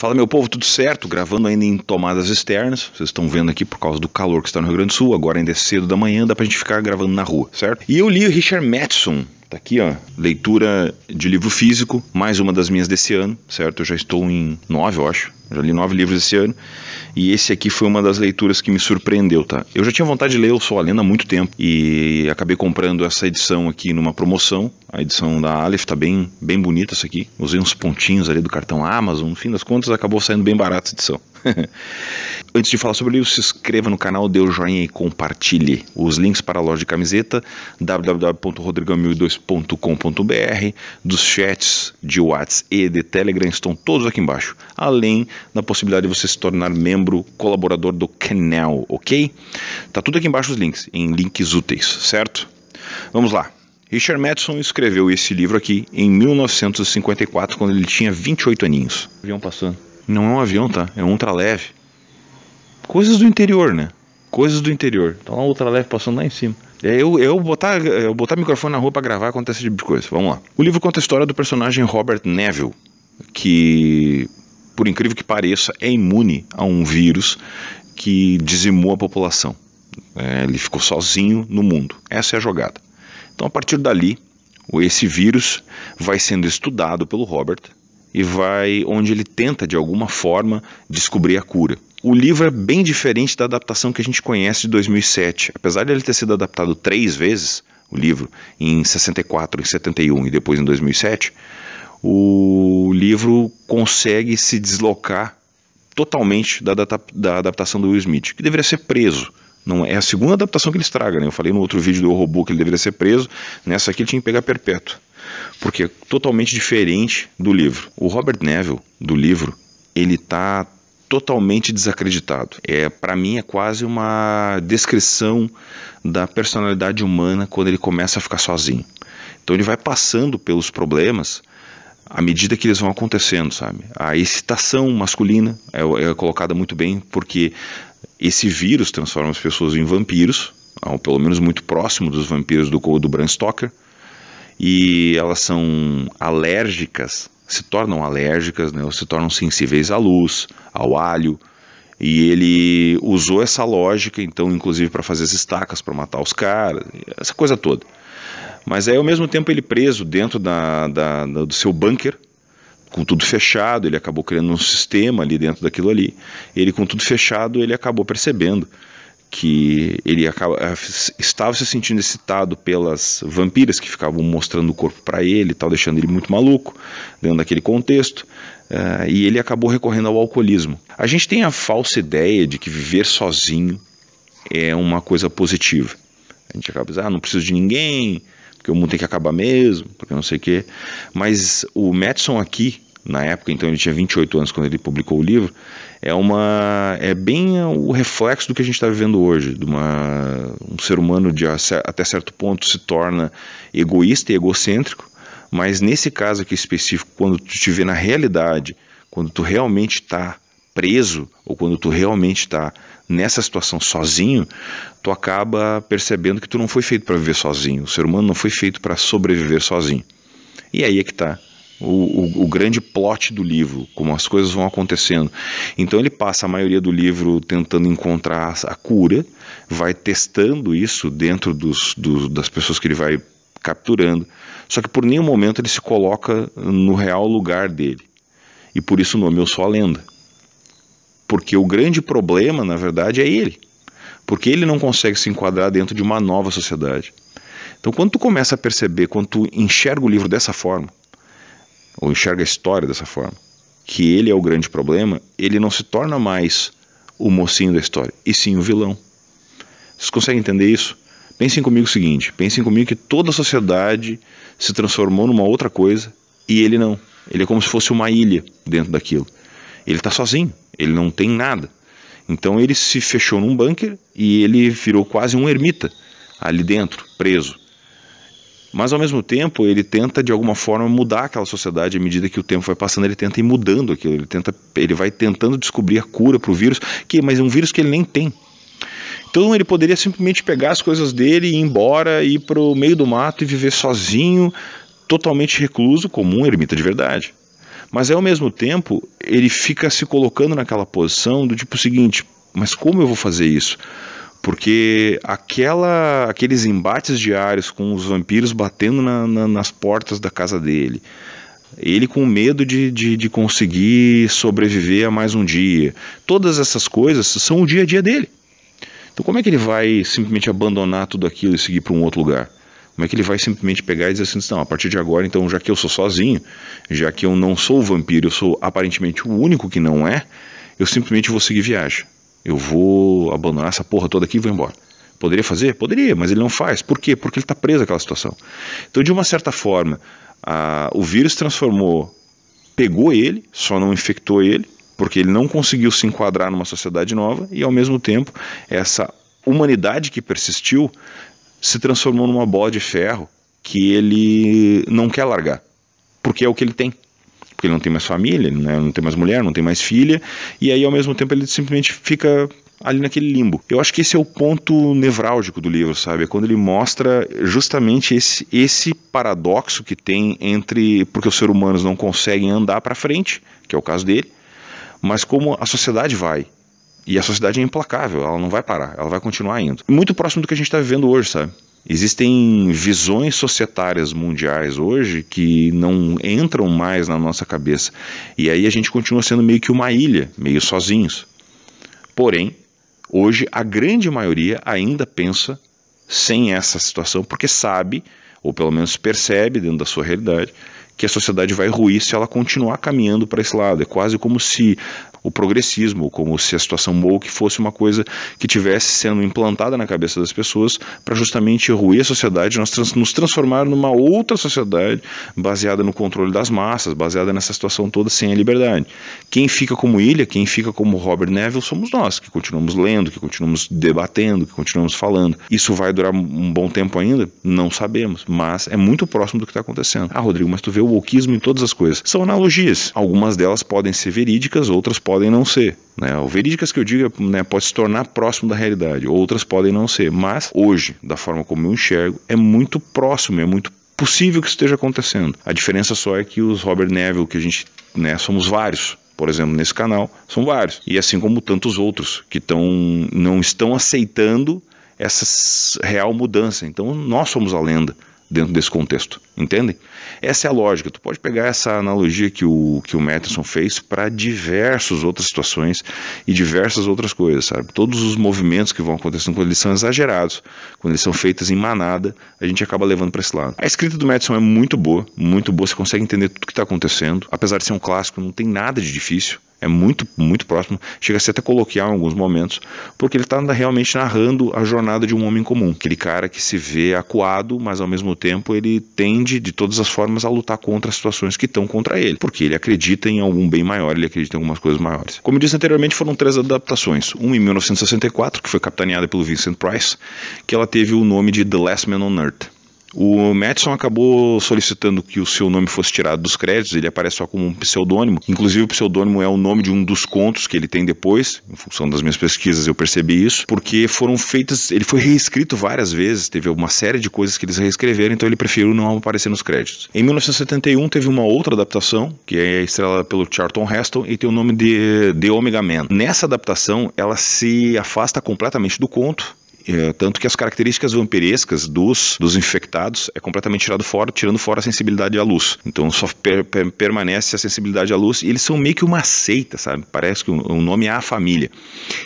Fala meu povo, tudo certo? Gravando ainda em tomadas externas. Vocês estão vendo aqui por causa do calor que está no Rio Grande do Sul, agora ainda é cedo da manhã, dá pra gente ficar gravando na rua, certo? E eu li o Richard Matson tá aqui, ó, leitura de livro físico, mais uma das minhas desse ano, certo? Eu já estou em nove, eu acho já li nove livros esse ano e esse aqui foi uma das leituras que me surpreendeu, tá? Eu já tinha vontade de ler Eu Sou a Lenda há muito tempo e acabei comprando essa edição aqui numa promoção. A edição da Aleph tá bem, bem bonita essa aqui. Usei uns pontinhos ali do cartão Amazon. No fim das contas, acabou saindo bem barato essa edição. Antes de falar sobre o livro, se inscreva no canal, dê o joinha e compartilhe. Os links para a loja de camiseta, www.rodrigamil2.com.br, dos chats de WhatsApp e de Telegram estão todos aqui embaixo. Além na possibilidade de você se tornar membro colaborador do canal, ok? Tá tudo aqui embaixo os links, em links úteis, certo? Vamos lá. Richard Madison escreveu esse livro aqui em 1954, quando ele tinha 28 aninhos. Avião passando. Não é um avião, tá? É um ultraleve. Coisas do interior, né? Coisas do interior. Tá lá um ultraleve passando lá em cima. É eu, eu, botar, eu botar microfone na rua pra gravar, acontece esse tipo de coisa. Vamos lá. O livro conta a história do personagem Robert Neville, que por incrível que pareça, é imune a um vírus que dizimou a população. É, ele ficou sozinho no mundo. Essa é a jogada. Então, a partir dali, esse vírus vai sendo estudado pelo Robert e vai onde ele tenta de alguma forma descobrir a cura. O livro é bem diferente da adaptação que a gente conhece de 2007, apesar de ele ter sido adaptado três vezes, o livro em 64, em 71 e depois em 2007 o livro consegue se deslocar totalmente da, data, da adaptação do Will Smith, que deveria ser preso. Não é a segunda adaptação que ele estraga, né? Eu falei no outro vídeo do robô que ele deveria ser preso, nessa aqui ele tinha que pegar perpétuo, porque é totalmente diferente do livro. O Robert Neville do livro, ele tá totalmente desacreditado. É, para mim é quase uma descrição da personalidade humana quando ele começa a ficar sozinho. Então ele vai passando pelos problemas à medida que eles vão acontecendo, sabe? A excitação masculina é, é colocada muito bem, porque esse vírus transforma as pessoas em vampiros, ou pelo menos muito próximo dos vampiros do, do Bram Stoker, e elas são alérgicas, se tornam alérgicas, né, ou se tornam sensíveis à luz, ao alho, e ele usou essa lógica, então, inclusive para fazer as estacas, para matar os caras, essa coisa toda. Mas aí, ao mesmo tempo, ele preso dentro da, da, da, do seu bunker, com tudo fechado, ele acabou criando um sistema ali dentro daquilo ali. Ele, com tudo fechado, ele acabou percebendo que ele acaba, eh, estava se sentindo excitado pelas vampiras que ficavam mostrando o corpo para ele, tal, deixando ele muito maluco dentro daquele contexto. Uh, e ele acabou recorrendo ao alcoolismo. A gente tem a falsa ideia de que viver sozinho é uma coisa positiva. A gente acaba dizendo, ah, não preciso de ninguém, porque o mundo tem que acabar mesmo, porque não sei o quê. Mas o Madison aqui, na época, então ele tinha 28 anos quando ele publicou o livro, é uma é bem o reflexo do que a gente está vivendo hoje, de uma, um ser humano de até certo ponto se torna egoísta e egocêntrico, mas nesse caso aqui específico, quando tu te vê na realidade, quando tu realmente está preso ou quando tu realmente está nessa situação sozinho, tu acaba percebendo que tu não foi feito para viver sozinho. O ser humano não foi feito para sobreviver sozinho. E aí é que está o, o, o, grande plot do livro, como as coisas vão acontecendo. Então ele passa a maioria do livro tentando encontrar a cura, vai testando isso dentro dos, dos, das pessoas que ele vai capturando, só que por nenhum momento ele se coloca no real lugar dele. E por isso o nome Eu Sou a Lenda. Porque o grande problema, na verdade, é ele. Porque ele não consegue se enquadrar dentro de uma nova sociedade. Então, quando tu começa a perceber, quando tu enxerga o livro dessa forma, ou enxerga a história dessa forma, que ele é o grande problema, ele não se torna mais o mocinho da história, e sim o vilão. Vocês conseguem entender isso? Pensem comigo o seguinte: pensem comigo que toda a sociedade se transformou numa outra coisa e ele não. Ele é como se fosse uma ilha dentro daquilo. Ele está sozinho, ele não tem nada. Então ele se fechou num bunker e ele virou quase um ermita ali dentro, preso. Mas ao mesmo tempo, ele tenta de alguma forma mudar aquela sociedade à medida que o tempo vai passando, ele tenta ir mudando aquilo, ele tenta, ele vai tentando descobrir a cura para o vírus, que mas é um vírus que ele nem tem. Então ele poderia simplesmente pegar as coisas dele e ir embora, ir para o meio do mato e viver sozinho, totalmente recluso, como um ermita de verdade. Mas aí, ao mesmo tempo, ele fica se colocando naquela posição do tipo seguinte: mas como eu vou fazer isso? Porque aquela, aqueles embates diários com os vampiros batendo na, na, nas portas da casa dele, ele com medo de, de, de conseguir sobreviver a mais um dia, todas essas coisas são o dia a dia dele. Então, como é que ele vai simplesmente abandonar tudo aquilo e seguir para um outro lugar? Como é que ele vai simplesmente pegar e dizer assim, não, a partir de agora, então, já que eu sou sozinho, já que eu não sou o vampiro, eu sou aparentemente o único que não é, eu simplesmente vou seguir viagem. Eu vou abandonar essa porra toda aqui e vou embora. Poderia fazer? Poderia, mas ele não faz. Por quê? Porque ele está preso àquela situação. Então, de uma certa forma, a, o vírus transformou, pegou ele, só não infectou ele, porque ele não conseguiu se enquadrar numa sociedade nova e, ao mesmo tempo, essa humanidade que persistiu se transformou numa bola de ferro que ele não quer largar, porque é o que ele tem. Porque ele não tem mais família, né? não tem mais mulher, não tem mais filha, e aí ao mesmo tempo ele simplesmente fica ali naquele limbo. Eu acho que esse é o ponto nevrálgico do livro, sabe? É quando ele mostra justamente esse, esse paradoxo que tem entre porque os seres humanos não conseguem andar para frente, que é o caso dele, mas como a sociedade vai. E a sociedade é implacável, ela não vai parar, ela vai continuar indo. Muito próximo do que a gente está vivendo hoje, sabe? Existem visões societárias mundiais hoje que não entram mais na nossa cabeça. E aí a gente continua sendo meio que uma ilha, meio sozinhos. Porém, hoje a grande maioria ainda pensa sem essa situação, porque sabe, ou pelo menos percebe dentro da sua realidade, que a sociedade vai ruir se ela continuar caminhando para esse lado. É quase como se o progressismo, como se a situação woke fosse uma coisa que tivesse sendo implantada na cabeça das pessoas para justamente ruir a sociedade, nós trans, nos transformar numa outra sociedade baseada no controle das massas, baseada nessa situação toda sem a liberdade. Quem fica como ilha, quem fica como Robert Neville somos nós, que continuamos lendo, que continuamos debatendo, que continuamos falando. Isso vai durar um bom tempo ainda? Não sabemos, mas é muito próximo do que está acontecendo. Ah, Rodrigo, mas tu vê o wokeismo em todas as coisas. São analogias. Algumas delas podem ser verídicas, outras podem podem não ser. Né? O verídicas que eu digo, é, né, pode se tornar próximo da realidade, outras podem não ser. Mas hoje, da forma como eu enxergo, é muito próximo, é muito possível que esteja acontecendo. A diferença só é que os Robert Neville, que a gente né, somos vários, por exemplo, nesse canal, são vários. E assim como tantos outros que tão, não estão aceitando essa real mudança. Então nós somos a lenda dentro desse contexto, entendem? Essa é a lógica. Tu pode pegar essa analogia que o que o Matheson fez para diversas outras situações e diversas outras coisas, sabe? Todos os movimentos que vão acontecendo quando eles são exagerados, quando eles são feitos em manada, a gente acaba levando para esse lado. A escrita do Matheson é muito boa, muito boa, você consegue entender tudo que está acontecendo. Apesar de ser um clássico, não tem nada de difícil. É muito, muito próximo, chega a ser até coloquial em alguns momentos, porque ele está realmente narrando a jornada de um homem comum, aquele cara que se vê acuado, mas ao mesmo tempo ele tende de todas as formas a lutar contra as situações que estão contra ele, porque ele acredita em algum bem maior, ele acredita em algumas coisas maiores. Como eu disse anteriormente, foram três adaptações: uma em 1964, que foi capitaneada pelo Vincent Price, que ela teve o nome de The Last Man on Earth. O Madison acabou solicitando que o seu nome fosse tirado dos créditos, ele aparece só como um pseudônimo. Inclusive, o pseudônimo é o nome de um dos contos que ele tem depois, em função das minhas pesquisas eu percebi isso, porque foram feitas, ele foi reescrito várias vezes, teve uma série de coisas que eles reescreveram, então ele preferiu não aparecer nos créditos. Em 1971 teve uma outra adaptação, que é estrelada pelo Charlton Heston e tem o nome de The Omega Man. Nessa adaptação, ela se afasta completamente do conto, é, tanto que as características vampirescas dos, dos infectados é completamente tirado fora, tirando fora a sensibilidade à luz. Então só per, per, permanece a sensibilidade à luz e eles são meio que uma seita, sabe? Parece que o, nome é a família.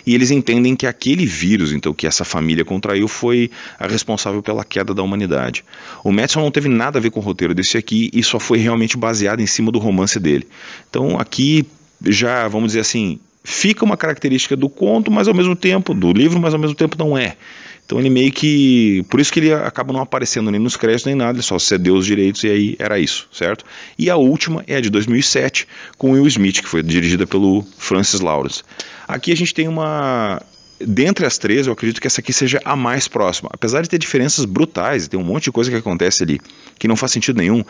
E eles entendem que aquele vírus, então, que essa família contraiu, foi a responsável pela queda da humanidade. O Madison não teve nada a ver com o roteiro desse aqui e só foi realmente baseado em cima do romance dele. Então aqui já, vamos dizer assim, fica uma característica do conto, mas ao mesmo tempo, do livro, mas ao mesmo tempo não é. Então ele meio que. Por isso que ele acaba não aparecendo nem nos créditos nem nada, ele só cedeu os direitos e aí era isso, certo? E a última é a de 2007, com Will Smith, que foi dirigida pelo Francis Lawrence. Aqui a gente tem uma. Dentre as três, eu acredito que essa aqui seja a mais próxima. Apesar de ter diferenças brutais, tem um monte de coisa que acontece ali que não faz sentido nenhum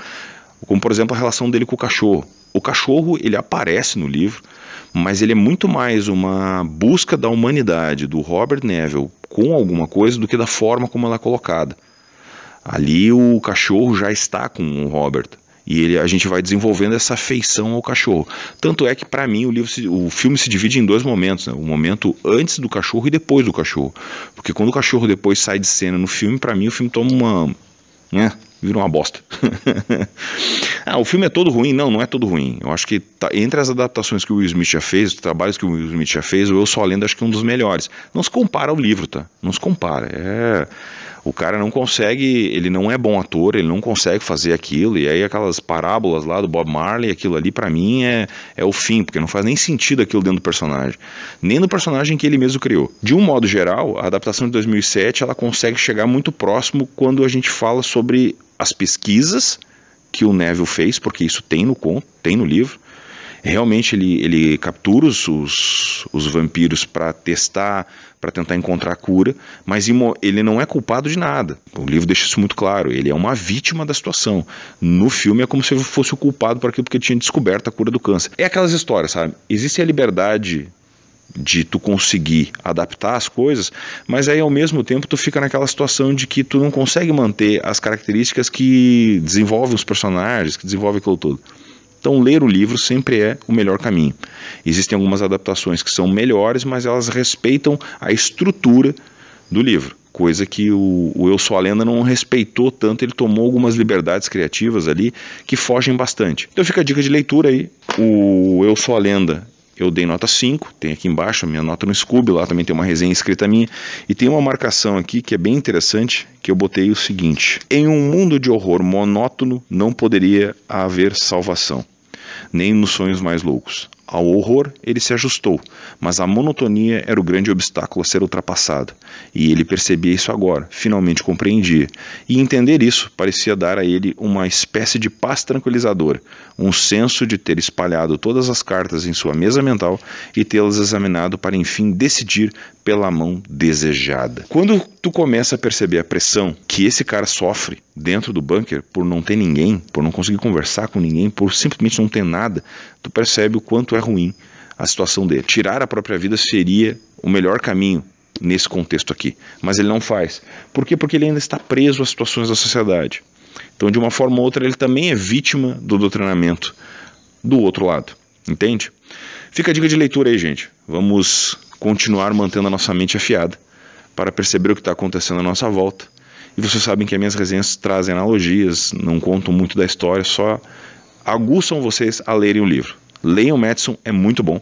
como por exemplo a relação dele com o cachorro. O cachorro ele aparece no livro, mas ele é muito mais uma busca da humanidade do Robert Neville com alguma coisa do que da forma como ela é colocada. Ali o cachorro já está com o Robert e ele, a gente vai desenvolvendo essa afeição ao cachorro. Tanto é que para mim o livro, se, o filme se divide em dois momentos, né? o momento antes do cachorro e depois do cachorro, porque quando o cachorro depois sai de cena no filme, para mim o filme toma uma, né? virou uma bosta. ah, o filme é todo ruim? Não, não é todo ruim. Eu acho que tá, entre as adaptações que o Will Smith já fez, os trabalhos que o Will Smith já fez, o Eu Só Lendo acho que é um dos melhores. Não se compara ao livro, tá? Não se compara. É... O cara não consegue, ele não é bom ator, ele não consegue fazer aquilo, e aí aquelas parábolas lá do Bob Marley, aquilo ali para mim é, é o fim, porque não faz nem sentido aquilo dentro do personagem, nem no personagem que ele mesmo criou. De um modo geral, a adaptação de 2007, ela consegue chegar muito próximo quando a gente fala sobre as pesquisas que o Neville fez, porque isso tem no conto, tem no livro. Realmente ele, ele captura os, os, os vampiros para testar, para tentar encontrar a cura, mas ele não é culpado de nada. O livro deixa isso muito claro. Ele é uma vítima da situação. No filme é como se ele fosse o culpado por aquilo porque tinha descoberto a cura do câncer. É aquelas histórias, sabe? Existe a liberdade de tu conseguir adaptar as coisas, mas aí ao mesmo tempo tu fica naquela situação de que tu não consegue manter as características que desenvolvem os personagens, que desenvolvem aquilo todo. Então ler o livro sempre é o melhor caminho. Existem algumas adaptações que são melhores, mas elas respeitam a estrutura do livro coisa que o, o, Eu Sou a Lenda não respeitou tanto, ele tomou algumas liberdades criativas ali que fogem bastante. Então fica a dica de leitura aí. O Eu Sou a Lenda eu dei nota 5, tem aqui embaixo a minha nota no Scooby, lá também tem uma resenha escrita minha, e tem uma marcação aqui que é bem interessante, que eu botei o seguinte: Em um mundo de horror monótono não poderia haver salvação, nem nos sonhos mais loucos. Ao horror, ele se ajustou, mas a monotonia era o grande obstáculo a ser ultrapassado, e ele percebia isso agora, finalmente compreendia, e entender isso parecia dar a ele uma espécie de paz tranquilizadora, um senso de ter espalhado todas as cartas em sua mesa mental e tê-las examinado para enfim decidir pela mão desejada. Quando tu começa a perceber a pressão que esse cara sofre dentro do bunker por não ter ninguém, por não conseguir conversar com ninguém, por simplesmente não ter nada, tu percebe o quanto é ruim a situação dele. Tirar a própria vida seria o melhor caminho nesse contexto aqui, mas ele não faz. Por quê? Porque ele ainda está preso às situações da sociedade. Então, de uma forma ou outra, ele também é vítima do doutrinamento do outro lado. Entende? Fica a dica de leitura aí, gente. Vamos continuar mantendo a nossa mente afiada para perceber o que está acontecendo à nossa volta e vocês sabem que as minhas resenhas trazem analogias, não contam muito da história, só aguçam vocês a lerem o livro. Leiam Madison, é muito bom.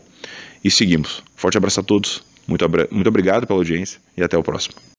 E seguimos. Forte abraço a todos, muito, muito obrigado pela audiência e até o próximo.